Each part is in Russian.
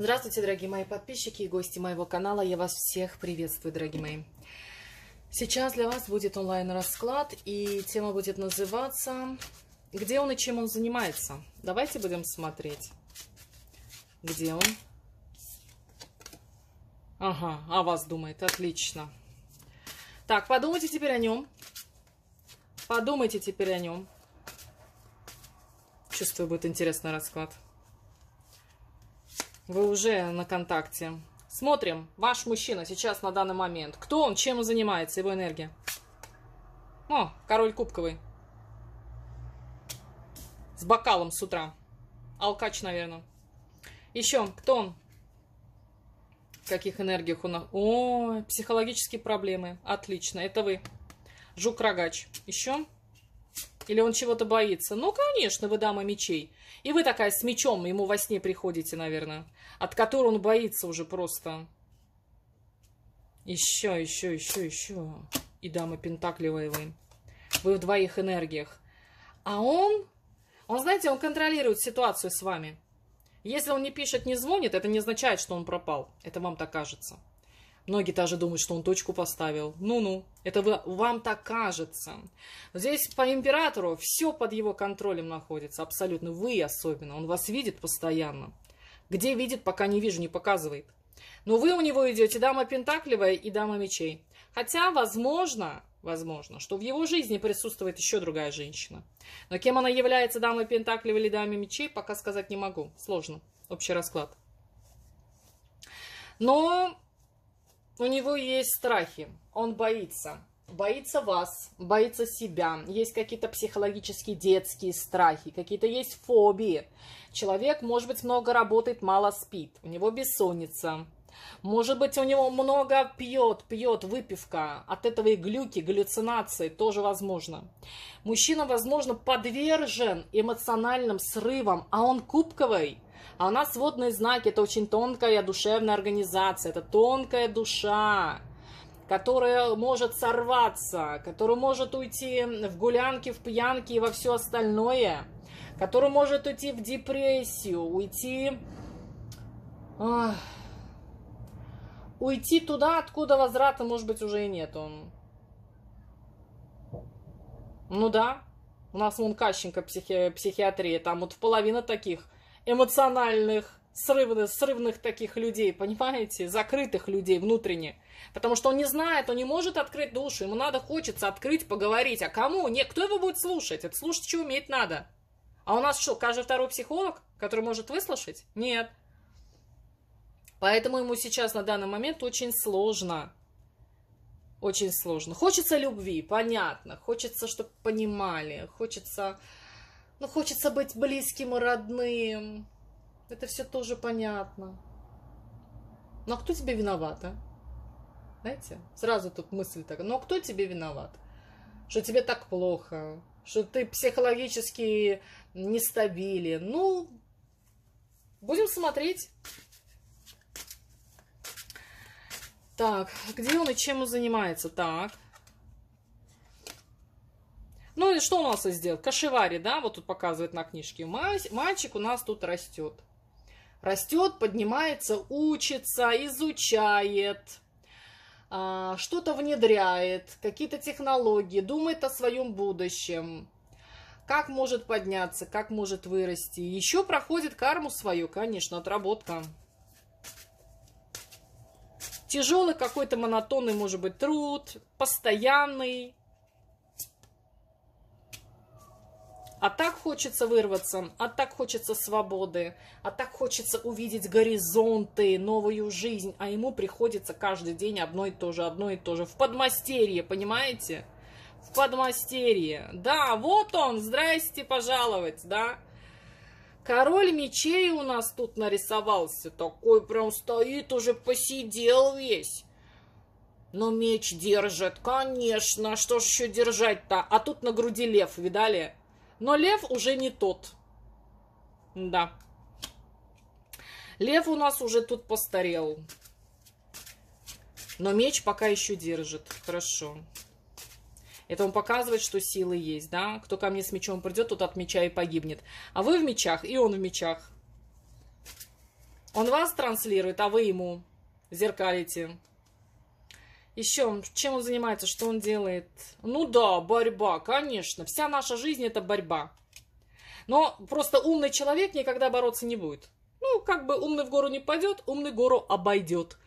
Здравствуйте, дорогие мои подписчики и гости моего канала. Я вас всех приветствую, дорогие мои. Сейчас для вас будет онлайн-расклад, и тема будет называться «Где он и чем он занимается?». Давайте будем смотреть. Где он? Ага, о а вас думает. Отлично. Так, подумайте теперь о нем. Подумайте теперь о нем. Чувствую, будет интересный расклад. Вы уже на контакте. Смотрим, ваш мужчина сейчас на данный момент. Кто он, чем он занимается, его энергия? О, король кубковый. С бокалом с утра. Алкач, наверное. Еще, кто он? В каких энергиях у нас? О, психологические проблемы. Отлично, это вы. Жук-рогач. Еще? Или он чего-то боится? Ну, конечно, вы дама мечей. И вы такая с мечом ему во сне приходите, наверное, от которого он боится уже просто. Еще, еще, еще, еще. И дама Пентакливая вы. Вы в двоих энергиях. А он, он, знаете, он контролирует ситуацию с вами. Если он не пишет, не звонит, это не означает, что он пропал. Это вам так кажется. Многие даже думают, что он точку поставил. Ну-ну, это вы, вам так кажется. Здесь по императору все под его контролем находится, абсолютно. Вы особенно, он вас видит постоянно. Где видит, пока не вижу, не показывает. Но вы у него идете дама пентакливая и дама мечей. Хотя, возможно, возможно, что в его жизни присутствует еще другая женщина. Но кем она является, дама пентакливой или дама мечей, пока сказать не могу. Сложно. Общий расклад. Но у него есть страхи, он боится. Боится вас, боится себя. Есть какие-то психологические детские страхи, какие-то есть фобии. Человек, может быть, много работает, мало спит. У него бессонница. Может быть, у него много пьет, пьет выпивка. От этого и глюки, галлюцинации тоже возможно. Мужчина, возможно, подвержен эмоциональным срывам, а он кубковый – а у нас водные знаки – это очень тонкая душевная организация, это тонкая душа, которая может сорваться, которая может уйти в гулянки, в пьянки и во все остальное, которая может уйти в депрессию, уйти... Ах, уйти туда, откуда возврата, может быть, уже и нету. Ну да, у нас вон Кащенко психи... психиатрия, там вот в половина таких – эмоциональных, срывных, срывных таких людей, понимаете, закрытых людей внутренне. Потому что он не знает, он не может открыть душу, ему надо, хочется открыть, поговорить. А кому? Не, кто его будет слушать? Это слушать, что уметь надо. А у нас что, каждый второй психолог, который может выслушать? Нет. Поэтому ему сейчас на данный момент очень сложно. Очень сложно. Хочется любви, понятно. Хочется, чтобы понимали. Хочется но ну, хочется быть близким и родным. Это все тоже понятно. Но ну, а кто тебе виноват, а? Знаете, сразу тут мысль такая. Но «Ну, а кто тебе виноват? Что тебе так плохо? Что ты психологически нестабилен? Ну, будем смотреть. Так, где он и чем он занимается? Так, ну и что у нас сделал? Кашевари, да, вот тут показывает на книжке. Мальчик у нас тут растет. Растет, поднимается, учится, изучает, а, что-то внедряет, какие-то технологии, думает о своем будущем как может подняться, как может вырасти. Еще проходит карму свою, конечно, отработка. Тяжелый какой-то монотонный, может быть, труд, постоянный. А так хочется вырваться, а так хочется свободы, а так хочется увидеть горизонты, новую жизнь, а ему приходится каждый день одно и то же, одно и то же. В подмастерье, понимаете? В подмастерье. Да, вот он, здрасте пожаловать, да? Король мечей у нас тут нарисовался, такой прям стоит, уже посидел весь. Но меч держит, конечно, что ж еще держать-то? А тут на груди лев, видали? Но лев уже не тот. Да. Лев у нас уже тут постарел. Но меч пока еще держит. Хорошо. Это он показывает, что силы есть, да? Кто ко мне с мечом придет, тот от меча и погибнет. А вы в мечах, и он в мечах. Он вас транслирует, а вы ему зеркалите еще, чем он занимается, что он делает? Ну да, борьба, конечно. Вся наша жизнь – это борьба. Но просто умный человек никогда бороться не будет. Ну, как бы умный в гору не пойдет, умный гору обойдет.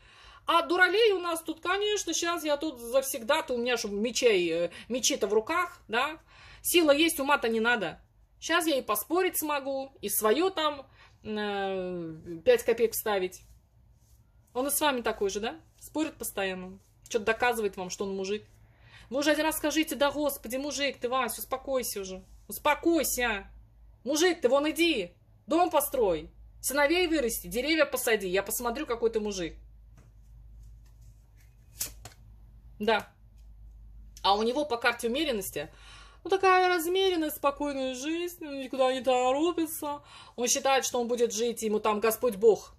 А дуралей у нас тут, конечно, сейчас я тут завсегда, то у меня же мечей, э, мечи-то в руках, да. Сила есть, ума-то не надо. Сейчас я и поспорить смогу, и свое там э, копеек вставить. Он и с вами такой же, да? Спорит постоянно. Что-то доказывает вам, что он мужик. Вы уже один раз скажите, да господи, мужик ты, Вась, успокойся уже. Успокойся. Мужик ты, вон иди. Дом построй. Сыновей вырасти, деревья посади. Я посмотрю, какой ты мужик. Да. А у него по карте умеренности, ну, такая размеренная, спокойная жизнь, никуда не торопится. Он считает, что он будет жить, ему там Господь Бог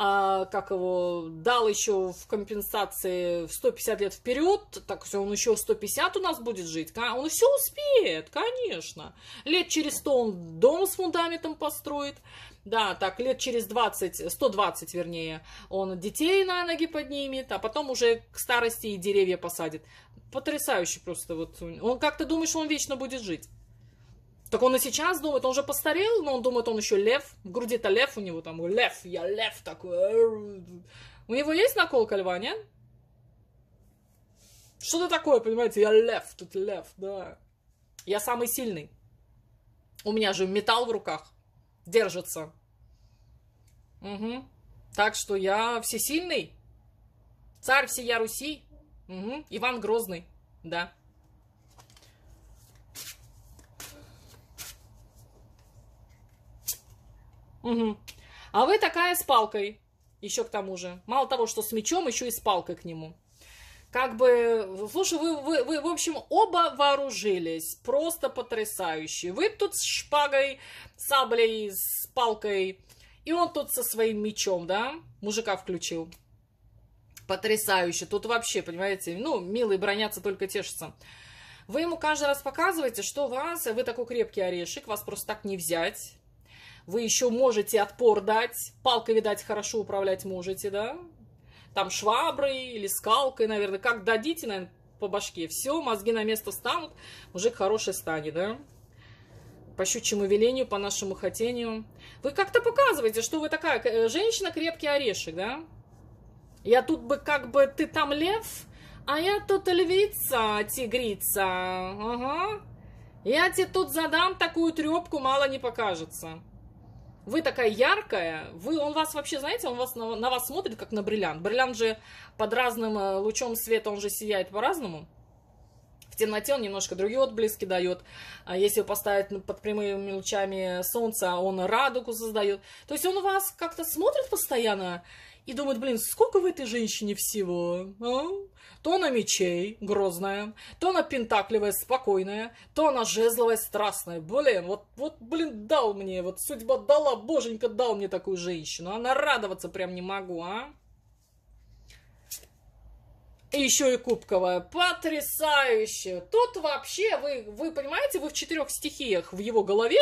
а, как его, дал еще в компенсации в 150 лет вперед, так что он еще 150 у нас будет жить, он все успеет, конечно. Лет через 100 он дом с фундаментом построит, да, так, лет через 20, 120, вернее, он детей на ноги поднимет, а потом уже к старости и деревья посадит. Потрясающе просто вот. Он, как ты думаешь, он вечно будет жить? Так он и сейчас думает, он уже постарел, но он думает, он еще лев. В груди-то лев у него там, лев, я лев такой. У него есть наколка льва, нет? Что-то такое, понимаете, я лев, тут лев, да. Я самый сильный. У меня же металл в руках. Держится. Угу. Так что я всесильный. Царь всея Руси. Угу. Иван Грозный, да. Угу. А вы такая с палкой, еще к тому же. Мало того, что с мечом, еще и с палкой к нему. Как бы, слушай, вы, вы, вы, в общем, оба вооружились, просто потрясающе. Вы тут с шпагой, саблей, с палкой, и он тут со своим мечом, да, мужика включил. Потрясающе, тут вообще, понимаете, ну, милые броняться только тешатся. Вы ему каждый раз показываете, что вас, вы такой крепкий орешек, вас просто так не взять, вы еще можете отпор дать. Палкой, видать, хорошо управлять можете, да? Там шваброй или скалкой, наверное. Как дадите, наверное, по башке. Все, мозги на место станут. Мужик хороший станет, да? по щучьему велению, по нашему хотению. Вы как-то показываете, что вы такая э, женщина, крепкий орешек, да? Я тут бы как бы ты там лев, а я тут львица, тигрица. Ага. Я тебе тут задам такую трепку, мало не покажется вы такая яркая, вы, он вас вообще, знаете, он вас, на, на вас смотрит, как на бриллиант. Бриллиант же под разным э, лучом света, он же сияет по-разному. В темноте он немножко другие отблески дает. А если поставить под прямыми лучами солнца, он радугу создает. То есть он вас как-то смотрит постоянно, и думают, блин, сколько в этой женщине всего, а? То она мечей, грозная, то она пентакливая, спокойная, то она жезловая, страстная. Блин, вот, вот, блин, дал мне, вот судьба дала, боженька дал мне такую женщину. Она радоваться прям не могу, а? И еще и кубковая. Потрясающе! Тут вообще, вы, вы понимаете, вы в четырех стихиях в его голове,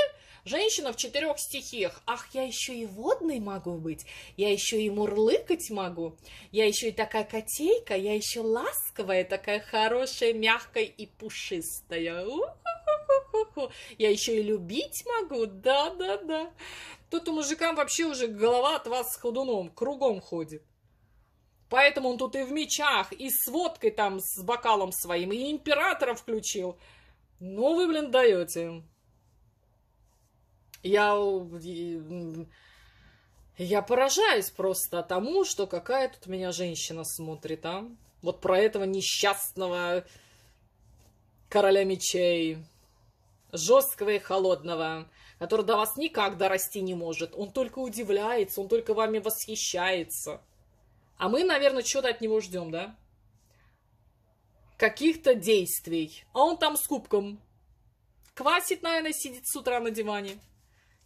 Женщина в четырех стихиях. Ах, я еще и водной могу быть, я еще и мурлыкать могу, я еще и такая котейка, я еще ласковая, такая хорошая, мягкая и пушистая. У-ху-ху-ху-ху. Я еще и любить могу, да-да-да. Тут у мужикам вообще уже голова от вас с ходуном, кругом ходит. Поэтому он тут и в мечах, и с водкой там, с бокалом своим, и императора включил. Ну вы, блин, даете. Я, я поражаюсь просто тому, что какая тут меня женщина смотрит, а? Вот про этого несчастного короля мечей, жесткого и холодного, который до вас никак дорасти не может. Он только удивляется, он только вами восхищается. А мы, наверное, что-то от него ждем, да? Каких-то действий. А он там с кубком. Квасит, наверное, сидит с утра на диване.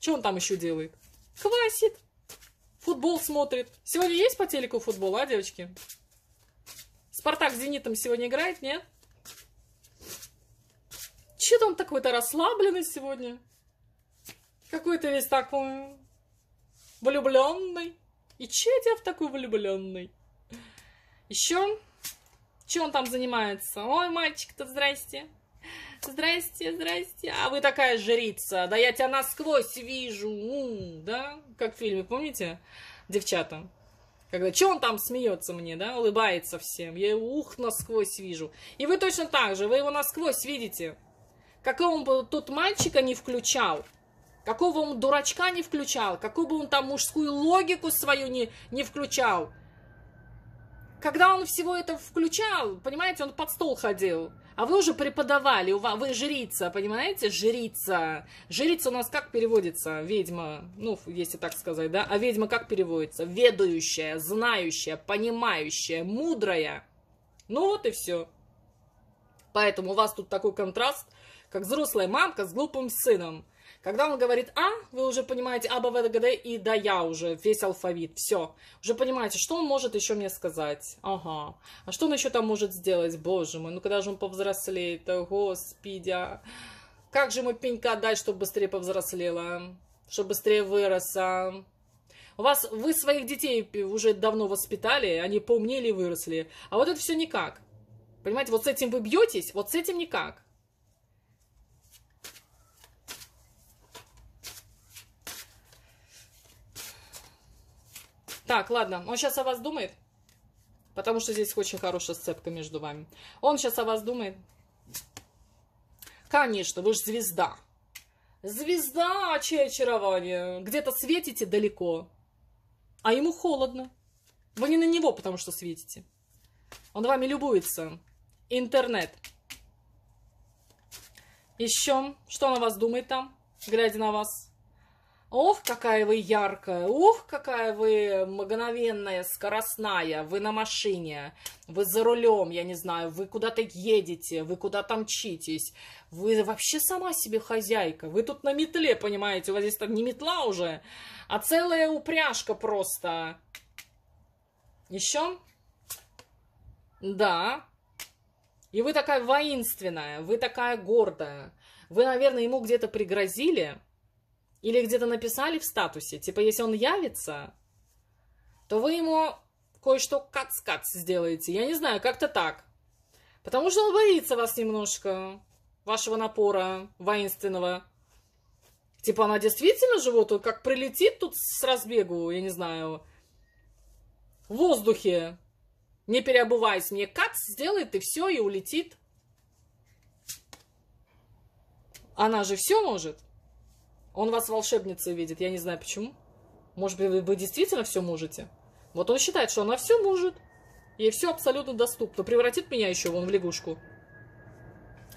Что он там еще делает? Квасит. Футбол смотрит. Сегодня есть по телеку футбол, а, девочки? Спартак с Зенитом сегодня играет, нет? Че-то он такой-то расслабленный сегодня. Какой-то весь такой влюбленный. И че я в такой влюбленный? Еще, чем он там занимается? Ой, мальчик-то, здрасте. Здрасте, здрасте. А вы такая жрица. Да я тебя насквозь вижу. да? Как в фильме, помните? Девчата. Когда, что он там смеется мне, да, улыбается всем, я его ух насквозь вижу. И вы точно так же, вы его насквозь видите. Какого бы тут мальчика не включал, какого он дурачка не включал, какую бы он там мужскую логику свою не, не включал. Когда он всего это включал, понимаете, он под стол ходил. А вы уже преподавали, у вас вы жрица, понимаете? Жрица. Жрица у нас как переводится? Ведьма, ну, если так сказать, да? А ведьма как переводится? Ведающая, знающая, понимающая, мудрая. Ну вот и все. Поэтому у вас тут такой контраст, как взрослая мамка с глупым сыном – когда он говорит «а», вы уже понимаете «а, б, в, г, д» и «да, я» уже, весь алфавит, все. Уже понимаете, что он может еще мне сказать. Ага. А что он еще там может сделать? Боже мой, ну когда же он повзрослеет? Господи. А. Как же ему пенька дать, чтобы быстрее повзрослела? Чтобы быстрее выросла? У вас, вы своих детей уже давно воспитали, они поумнели и выросли. А вот это все никак. Понимаете, вот с этим вы бьетесь, вот с этим никак. Так, ладно, он сейчас о вас думает, потому что здесь очень хорошая сцепка между вами. Он сейчас о вас думает. Конечно, вы же звезда. Звезда, чье очарование. Где-то светите далеко, а ему холодно. Вы не на него, потому что светите. Он вами любуется. Интернет. Еще, что он о вас думает там, глядя на вас? Ох, какая вы яркая, ох, какая вы мгновенная, скоростная, вы на машине, вы за рулем, я не знаю, вы куда-то едете, вы куда-то мчитесь, вы вообще сама себе хозяйка, вы тут на метле, понимаете, у вас здесь там не метла уже, а целая упряжка просто. Еще? Да. И вы такая воинственная, вы такая гордая. Вы, наверное, ему где-то пригрозили, или где-то написали в статусе, типа, если он явится, то вы ему кое-что кац-кац сделаете. Я не знаю, как-то так. Потому что он боится вас немножко, вашего напора воинственного. Типа, она действительно же как прилетит тут с разбегу, я не знаю, в воздухе, не переобуваясь, мне кац сделает и все, и улетит. Она же все может. Он вас волшебницей видит, я не знаю почему. Может быть, вы, вы действительно все можете? Вот он считает, что она все может. Ей все абсолютно доступно. Превратит меня еще вон в лягушку.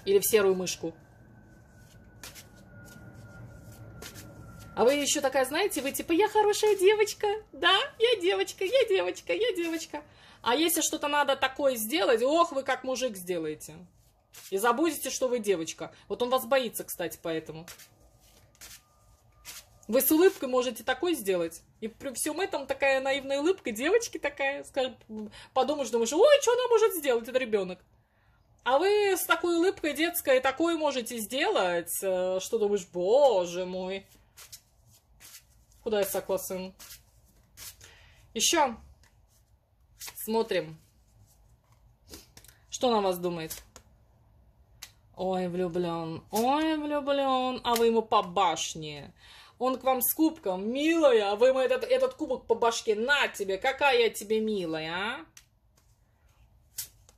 Или в серую мышку. А вы еще такая, знаете, вы типа, я хорошая девочка, да, я девочка, я девочка, я девочка. А если что-то надо такое сделать, ох, вы как мужик сделаете. И забудете, что вы девочка. Вот он вас боится, кстати, поэтому. Вы с улыбкой можете такой сделать. И при всем этом такая наивная улыбка девочки такая, скажет, подумает, что ой, что она может сделать, этот ребенок. А вы с такой улыбкой детской такое можете сделать, э, что думаешь, боже мой. Куда я сокла Еще смотрим, что на вас думает. Ой, влюблен, ой, влюблен, а вы ему по башне он к вам с кубком, милая, а вы ему этот, этот кубок по башке, на тебе, какая я тебе милая, а?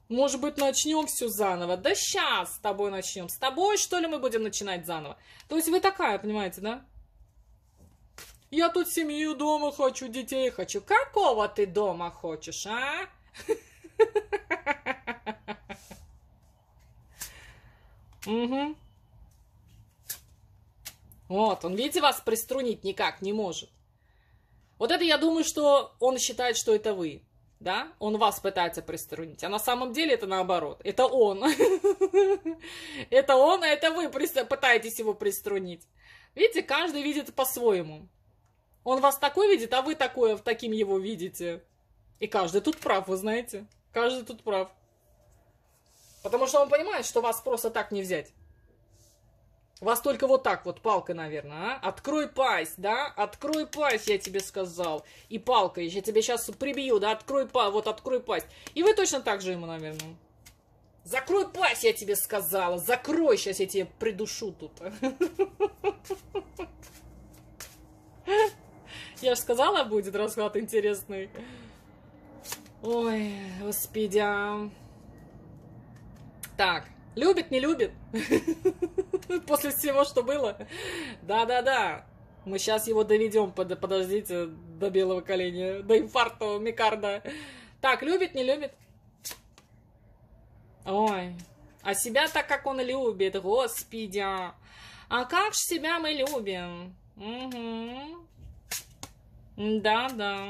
Может быть, начнем все заново? Да сейчас с тобой начнем. С тобой, что ли, мы будем начинать заново? То есть вы такая, понимаете, да? Я тут семью дома хочу, детей хочу. Какого ты дома хочешь, а? Угу. Вот, он, видите, вас приструнить никак не может. Вот это я думаю, что он считает, что это вы. Да? Он вас пытается приструнить. А на самом деле это наоборот. Это он. Это он, а это вы пытаетесь его приструнить. Видите, каждый видит по-своему. Он вас такой видит, а вы такое, в таким его видите. И каждый тут прав, вы знаете. Каждый тут прав. Потому что он понимает, что вас просто так не взять. Вас только вот так вот палка, наверное, а? Открой пасть, да? Открой пасть, я тебе сказал. И палка, я тебе сейчас прибью, да? Открой пасть, вот открой пасть. И вы точно так же ему, наверное. Закрой пасть, я тебе сказала. Закрой, сейчас я тебе придушу тут. Я же сказала, будет расклад интересный. Ой, господи. А. Так. Любит, не любит. После всего, что было. Да-да-да. Мы сейчас его доведем, под, подождите, до белого коленя, до инфаркта Микарда. Так, любит, не любит? Ой, а себя так, как он любит, господи. А как же себя мы любим? Угу. Да-да.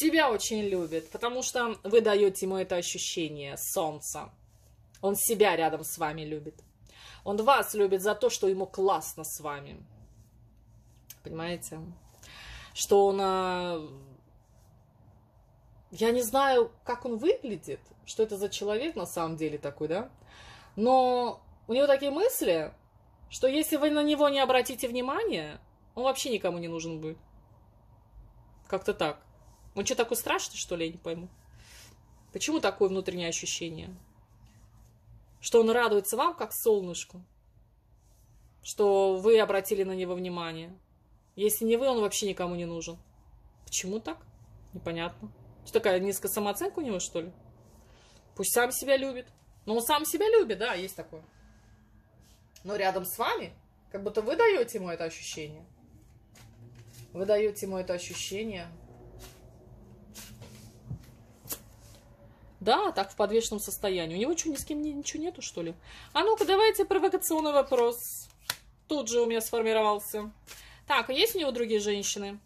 себя очень любит, потому что вы даете ему это ощущение солнца. Он себя рядом с вами любит. Он вас любит за то, что ему классно с вами. Понимаете? Что он... А, я не знаю, как он выглядит, что это за человек на самом деле такой, да? Но у него такие мысли, что если вы на него не обратите внимания, он вообще никому не нужен будет. Как-то так. Он ну, что, такой страшный, что ли, я не пойму? Почему такое внутреннее ощущение? Что он радуется вам, как солнышку? Что вы обратили на него внимание? Если не вы, он вообще никому не нужен. Почему так? Непонятно. Что такая низкая самооценка у него, что ли? Пусть сам себя любит. Но ну, он сам себя любит, да, есть такое. Но рядом с вами, как будто вы даете ему это ощущение. Вы даете ему это ощущение, Да, так в подвешенном состоянии. У него что, ни с кем ничего нету, что ли? А ну-ка, давайте провокационный вопрос. Тут же у меня сформировался. Так, а есть у него другие женщины?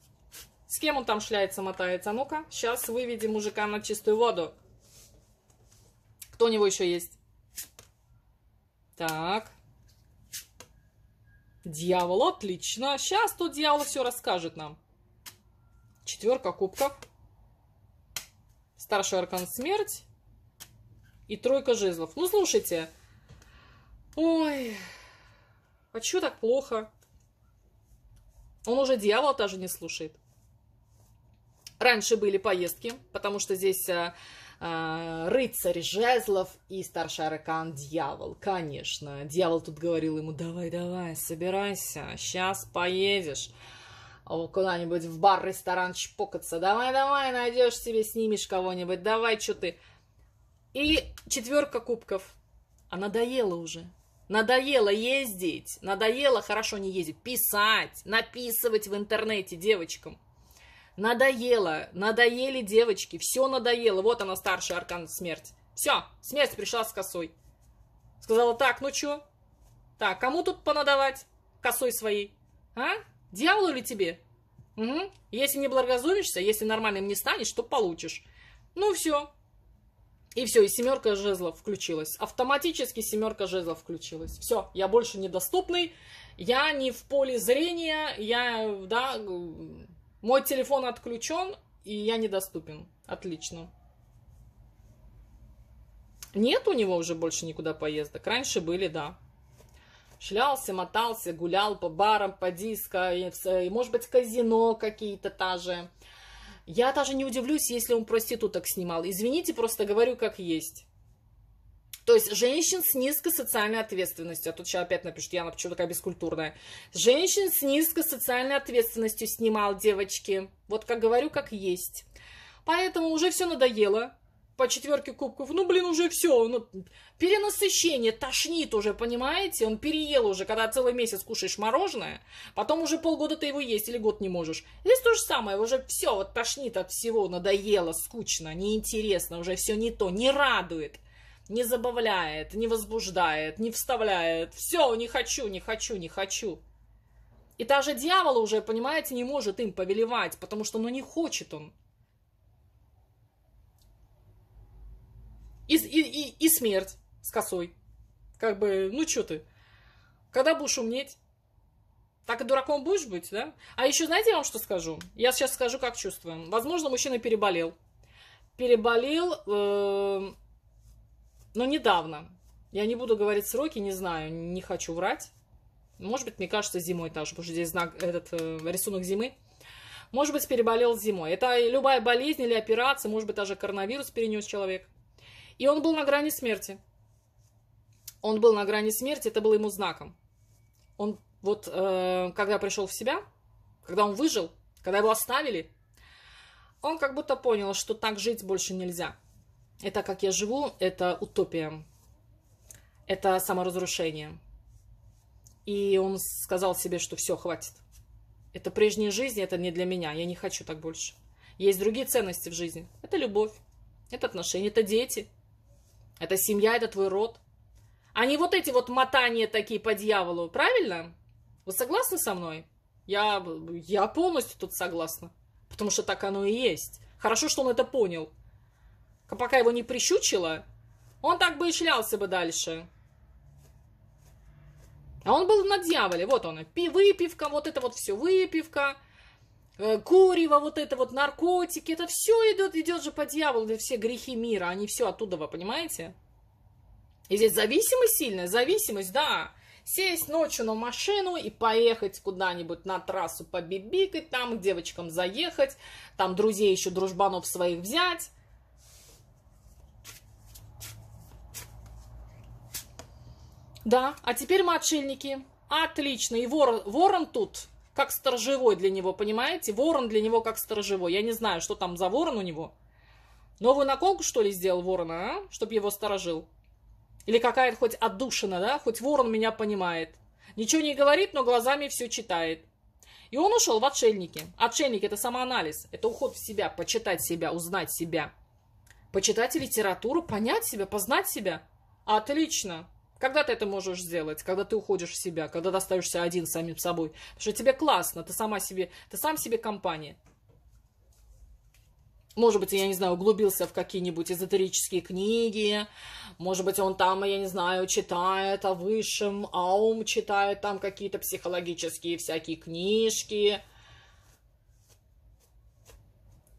С кем он там шляется, мотается? А ну-ка, сейчас выведем мужика на чистую воду. Кто у него еще есть? Так. Дьявол, отлично. Сейчас тут дьявол все расскажет нам. Четверка кубков старший аркан смерть и тройка жезлов. Ну, слушайте, ой, а чё так плохо? Он уже дьявола даже не слушает. Раньше были поездки, потому что здесь а, а, рыцарь жезлов и старший аркан дьявол. Конечно, дьявол тут говорил ему, давай, давай, собирайся, сейчас поедешь. А куда-нибудь в бар, ресторан чпокаться. Давай, давай, найдешь себе, снимешь кого-нибудь, давай, что ты. и четверка кубков. А надоело уже. Надоело ездить, надоело, хорошо не ездить, писать, написывать в интернете девочкам. Надоело, надоели девочки, все надоело. Вот она, старший аркан смерть. Все, смерть пришла с косой. Сказала, так, ну что Так, кому тут понадавать косой своей? А? Дьяволу или тебе? Угу. Если не благоразумишься, если нормальным не станешь, что получишь. Ну все. И все, и семерка жезлов включилась. Автоматически семерка жезлов включилась. Все, я больше недоступный, я не в поле зрения, я, да, мой телефон отключен, и я недоступен. Отлично. Нет у него уже больше никуда поездок. Раньше были, да. Шлялся, мотался, гулял по барам, по диско, и, и может быть, казино какие-то та же. Я даже не удивлюсь, если он проституток снимал. Извините, просто говорю как есть. То есть женщин с низкой социальной ответственностью, а тут сейчас опять напишут, я почему такая бескультурная. Женщин с низкой социальной ответственностью снимал девочки. Вот как говорю, как есть. Поэтому уже все надоело по четверке кубков, ну, блин, уже все, ну, перенасыщение, тошнит уже, понимаете? Он переел уже, когда целый месяц кушаешь мороженое, потом уже полгода ты его есть или год не можешь. Здесь то же самое, уже все, вот тошнит от всего, надоело, скучно, неинтересно, уже все не то, не радует, не забавляет, не возбуждает, не вставляет. Все, не хочу, не хочу, не хочу. И даже дьявол уже, понимаете, не может им повелевать, потому что, ну, не хочет он. И, и, и, и смерть с косой. Как бы, ну что ты? Когда будешь умнеть? Так и дураком будешь быть, да? А еще знаете, я вам что скажу? Я сейчас скажу, как чувствую. Возможно, мужчина переболел. Переболел, э, но недавно. Я не буду говорить сроки, не знаю, не хочу врать. Может быть, мне кажется, зимой тоже, потому что здесь знак, этот э, рисунок зимы. Может быть, переболел зимой. Это любая болезнь или операция, может быть, даже коронавирус перенес человек. И он был на грани смерти. Он был на грани смерти, это было ему знаком. Он вот, э, когда пришел в себя, когда он выжил, когда его оставили, он как будто понял, что так жить больше нельзя. Это как я живу, это утопия, это саморазрушение. И он сказал себе, что все, хватит. Это прежняя жизнь, это не для меня, я не хочу так больше. Есть другие ценности в жизни. Это любовь, это отношения, это дети, это семья, это твой род. А не вот эти вот мотания такие по дьяволу, правильно? Вы согласны со мной? Я, я полностью тут согласна. Потому что так оно и есть. Хорошо, что он это понял. Пока его не прищучило, он так бы и шлялся бы дальше. А он был на дьяволе, вот он, выпивка, вот это вот все, выпивка, Э, курево, вот это вот, наркотики, это все идет, идет же по дьяволу, это все грехи мира, они все оттуда, вы понимаете? И здесь зависимость сильная, зависимость, да, сесть ночью на машину и поехать куда-нибудь на трассу побибикать, там к девочкам заехать, там друзей еще, дружбанов своих взять. Да, а теперь мы отшельники. Отлично, и вор, ворон тут как сторожевой для него, понимаете? Ворон для него как сторожевой. Я не знаю, что там за ворон у него. Новую наколку, что ли, сделал ворона, а? Чтоб его сторожил. Или какая-то хоть отдушина, да? Хоть ворон меня понимает. Ничего не говорит, но глазами все читает. И он ушел в отшельники. Отшельники – это самоанализ, это уход в себя, почитать себя, узнать себя. Почитать литературу, понять себя, познать себя. Отлично. Когда ты это можешь сделать? Когда ты уходишь в себя, когда достаешься остаешься один самим собой. Потому что тебе классно, ты сама себе, ты сам себе компания. Может быть, я не знаю, углубился в какие-нибудь эзотерические книги. Может быть, он там, я не знаю, читает о высшем, а ум читает там какие-то психологические всякие книжки.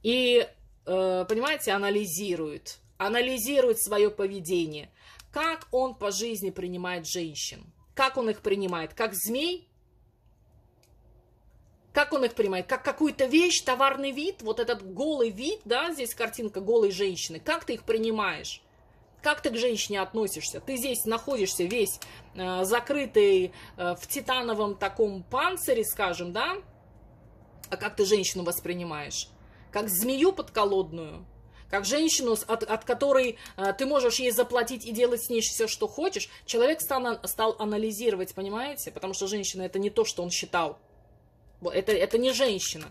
И, э, понимаете, анализирует. Анализирует свое поведение как он по жизни принимает женщин, как он их принимает, как змей, как он их принимает, как какую-то вещь, товарный вид, вот этот голый вид, да, здесь картинка голой женщины, как ты их принимаешь? Как ты к женщине относишься? Ты здесь находишься весь э, закрытый э, в титановом таком панцире, скажем, да? А как ты женщину воспринимаешь? Как змею подколодную? как женщину, от, от которой э, ты можешь ей заплатить и делать с ней все, что хочешь, человек стал, стал анализировать, понимаете? Потому что женщина это не то, что он считал. Это, это не женщина.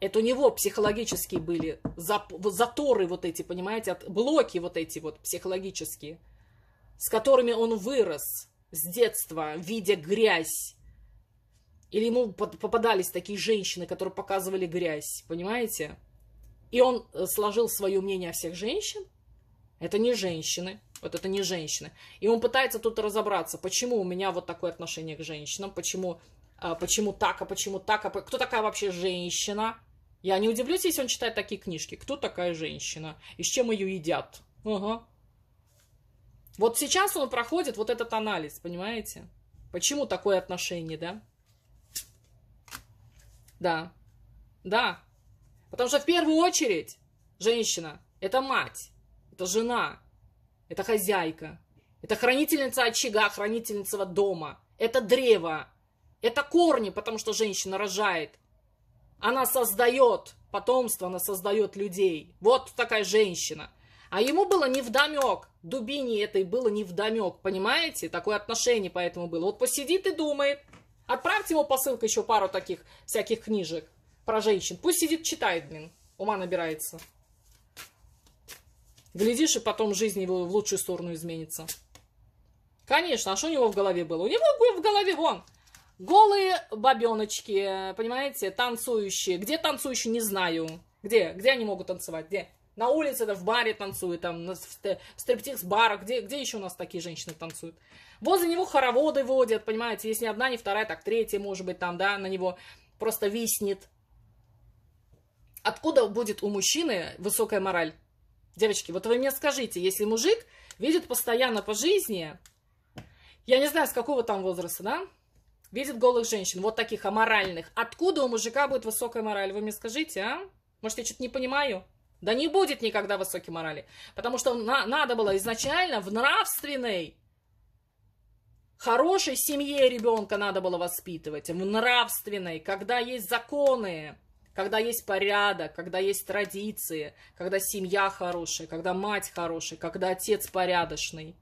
Это у него психологические были зап, заторы вот эти, понимаете, от, блоки вот эти вот психологические, с которыми он вырос с детства, видя грязь. Или ему попадались такие женщины, которые показывали грязь, понимаете? И он э, сложил свое мнение о всех женщин. Это не женщины, вот это не женщины. И он пытается тут разобраться, почему у меня вот такое отношение к женщинам, почему, а, почему так, а почему так, а кто такая вообще женщина. Я не удивлюсь, если он читает такие книжки. Кто такая женщина? И с чем ее едят? Ага. Вот сейчас он проходит вот этот анализ, понимаете? Почему такое отношение, да? Да. Да. Потому что в первую очередь женщина – это мать, это жена, это хозяйка, это хранительница очага, хранительница дома, это древо, это корни, потому что женщина рожает. Она создает потомство, она создает людей. Вот такая женщина. А ему было невдомек, дубине этой было невдомек, понимаете? Такое отношение поэтому было. Вот посидит и думает. Отправьте ему посылка еще пару таких всяких книжек про женщин. Пусть сидит, читает, блин. Ума набирается. Глядишь, и потом жизнь его в лучшую сторону изменится. Конечно, а что у него в голове было? У него в голове вон голые бабеночки, понимаете, танцующие. Где танцующие, не знаю. Где? Где они могут танцевать? Где? На улице, да, в баре танцуют, там, э, в стриптиз-барах. Где, где еще у нас такие женщины танцуют? Возле него хороводы водят, понимаете, если не одна, не вторая, так третья, может быть, там, да, на него просто виснет. Откуда будет у мужчины высокая мораль? Девочки, вот вы мне скажите, если мужик видит постоянно по жизни, я не знаю, с какого там возраста, да, видит голых женщин, вот таких аморальных, откуда у мужика будет высокая мораль? Вы мне скажите, а? Может, я что-то не понимаю? Да не будет никогда высокой морали, потому что на надо было изначально в нравственной хорошей семье ребенка надо было воспитывать, в нравственной, когда есть законы, когда есть порядок, когда есть традиции, когда семья хорошая, когда мать хорошая, когда отец порядочный.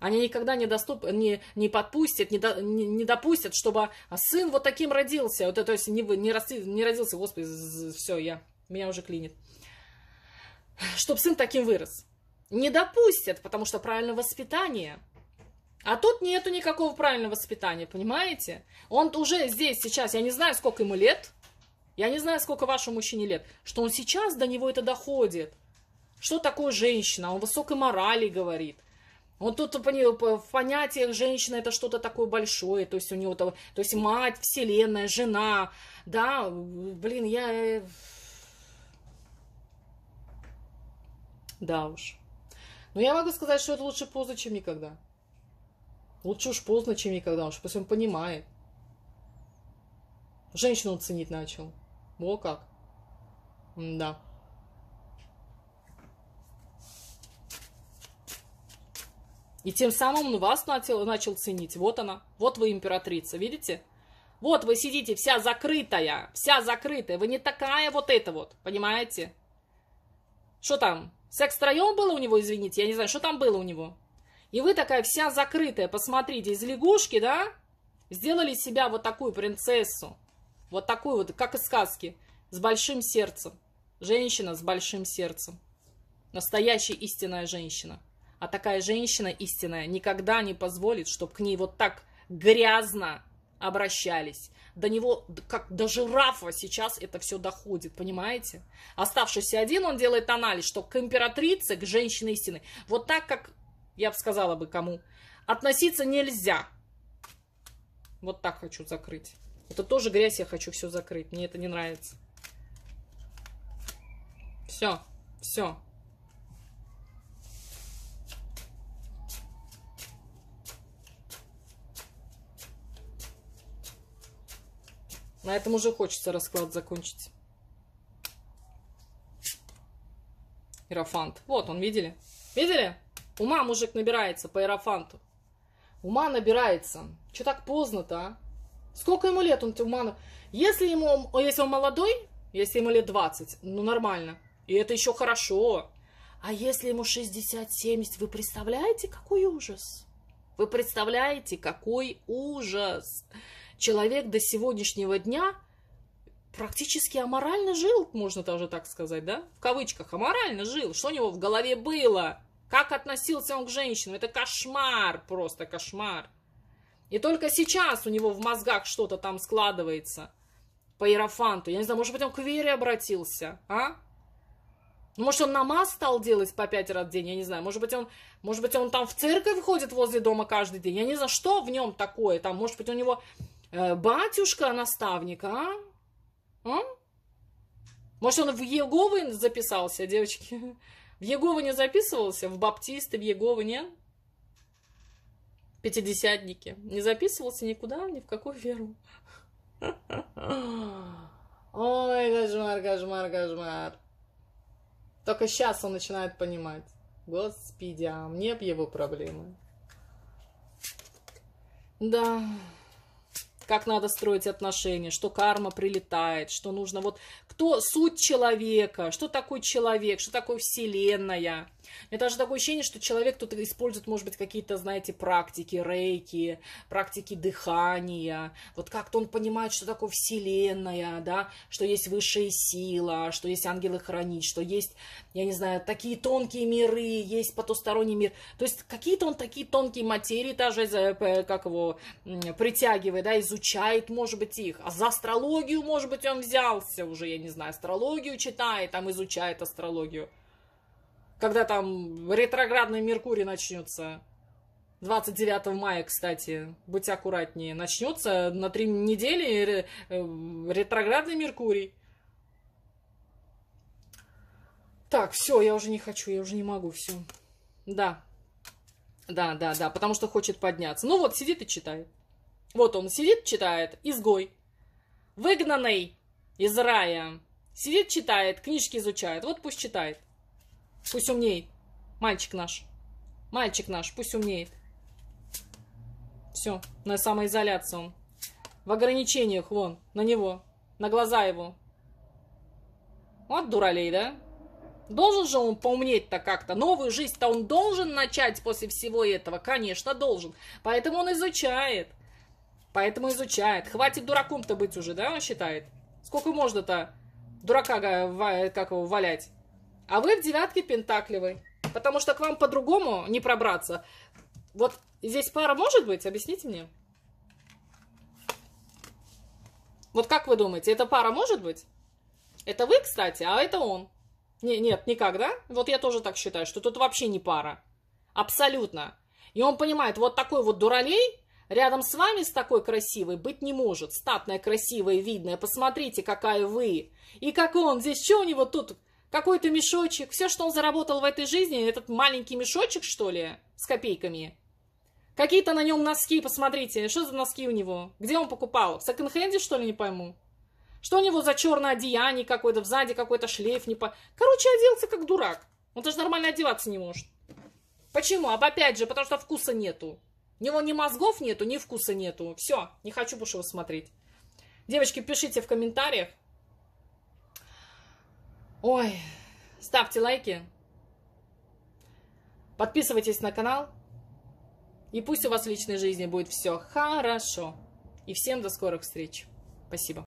Они никогда не, доступ, не, не подпустят, не, до, не, не допустят, чтобы а, сын вот таким родился. Вот это, то есть не, не, рос, не родился, господи, все, я, меня уже клинит. чтобы сын таким вырос. Не допустят, потому что правильное воспитание – а тут нету никакого правильного воспитания, понимаете? Он уже здесь, сейчас, я не знаю, сколько ему лет, я не знаю, сколько вашему мужчине лет, что он сейчас до него это доходит. Что такое женщина? Он высокой морали говорит. Он тут в понятиях женщина это что-то такое большое, то есть у него то, есть мать, вселенная, жена, да, блин, я... Э, да уж. Но я могу сказать, что это лучше поздно, чем никогда. Лучше уж поздно, чем никогда, уж пусть он понимает. Женщину он ценить начал. Во как. Да. И тем самым он вас начал, начал ценить. Вот она. Вот вы императрица, видите? Вот вы сидите вся закрытая, вся закрытая. Вы не такая вот эта вот, понимаете? Что там? Секс втроем было у него, извините? Я не знаю, что там было у него? И вы такая вся закрытая, посмотрите, из лягушки, да? Сделали себя вот такую принцессу. Вот такую вот, как из сказки, с большим сердцем. Женщина с большим сердцем. Настоящая истинная женщина. А такая женщина истинная никогда не позволит, чтобы к ней вот так грязно обращались. До него, как до жирафа сейчас это все доходит, понимаете? Оставшийся один, он делает анализ, что к императрице, к женщине истины, вот так, как, я бы сказала бы кому, относиться нельзя. Вот так хочу закрыть. Это тоже грязь, я хочу все закрыть. Мне это не нравится. Все, все. На этом уже хочется расклад закончить. Иерофант. Вот он, видели? Видели? Ума мужик набирается по иерофанту. Ума набирается. Че так поздно-то, а? Сколько ему лет? Он мало. Если, ему, если он молодой, если ему лет 20, ну нормально. И это еще хорошо. А если ему 60-70, вы представляете, какой ужас? Вы представляете, какой ужас? Человек до сегодняшнего дня практически аморально жил, можно даже так сказать, да? В кавычках, аморально жил. Что у него в голове было? Как относился он к женщинам? Это кошмар, просто кошмар. И только сейчас у него в мозгах что-то там складывается по Иерофанту. Я не знаю, может быть, он к вере обратился, а? Ну, может, он намаз стал делать по пять раз в день, я не знаю. Может быть, он, может быть, он там в церковь ходит возле дома каждый день. Я не знаю, что в нем такое. Там, может быть, у него э, батюшка наставника, а? а? Может, он в Еговы записался, девочки? В Еговы не записывался? В баптисты, в Еговы, нет? пятидесятники. Не записывался никуда, ни в какую веру. Ой, кошмар, кошмар, кошмар. Только сейчас он начинает понимать. Господи, а мне б его проблемы. Да. Как надо строить отношения, что карма прилетает, что нужно. Вот кто суть человека, что такой человек, что такое вселенная меня даже такое ощущение, что человек тут использует, может быть, какие-то, знаете, практики, рейки, практики дыхания. Вот как-то он понимает, что такое вселенная, да, что есть высшая сила, что есть ангелы-хранить, что есть, я не знаю, такие тонкие миры, есть потусторонний мир. То есть какие-то он такие тонкие материи даже, э, как его, притягивает, да, изучает, может быть, их. А за астрологию, может быть, он взялся уже, я не знаю, астрологию читает, там изучает астрологию когда там ретроградный Меркурий начнется. 29 мая, кстати, будь аккуратнее, начнется на три недели э, э, ретроградный Меркурий. Так, все, я уже не хочу, я уже не могу, все. Да, да, да, да, потому что хочет подняться. Ну вот, сидит и читает. Вот он сидит, читает, изгой. Выгнанный из рая. Сидит, читает, книжки изучает. Вот пусть читает. Пусть умнеет. Мальчик наш. Мальчик наш, пусть умнеет. Все, на самоизоляцию он. В ограничениях, вон, на него. На глаза его. Вот дуралей, да? Должен же он поумнеть-то как-то. Новую жизнь-то он должен начать после всего этого. Конечно, должен. Поэтому он изучает. Поэтому изучает. Хватит дураком-то быть уже, да, он считает? Сколько можно-то дурака, как его, валять? а вы в девятке пентакливой, потому что к вам по-другому не пробраться. Вот здесь пара может быть? Объясните мне. Вот как вы думаете, эта пара может быть? Это вы, кстати, а это он. Не, нет, никак, да? Вот я тоже так считаю, что тут вообще не пара. Абсолютно. И он понимает, вот такой вот дуралей рядом с вами, с такой красивой, быть не может. Статная, красивая, видная. Посмотрите, какая вы. И как он здесь, что у него тут какой-то мешочек. Все, что он заработал в этой жизни, этот маленький мешочек, что ли, с копейками. Какие-то на нем носки, посмотрите, что за носки у него? Где он покупал? В секонд-хенде, что ли, не пойму? Что у него за черное одеяние какое-то, сзади какой-то шлейф, не по... Короче, оделся как дурак. Он даже нормально одеваться не может. Почему? А опять же, потому что вкуса нету. У него ни мозгов нету, ни вкуса нету. Все, не хочу больше его смотреть. Девочки, пишите в комментариях, Ой, ставьте лайки, подписывайтесь на канал, и пусть у вас в личной жизни будет все хорошо. И всем до скорых встреч. Спасибо.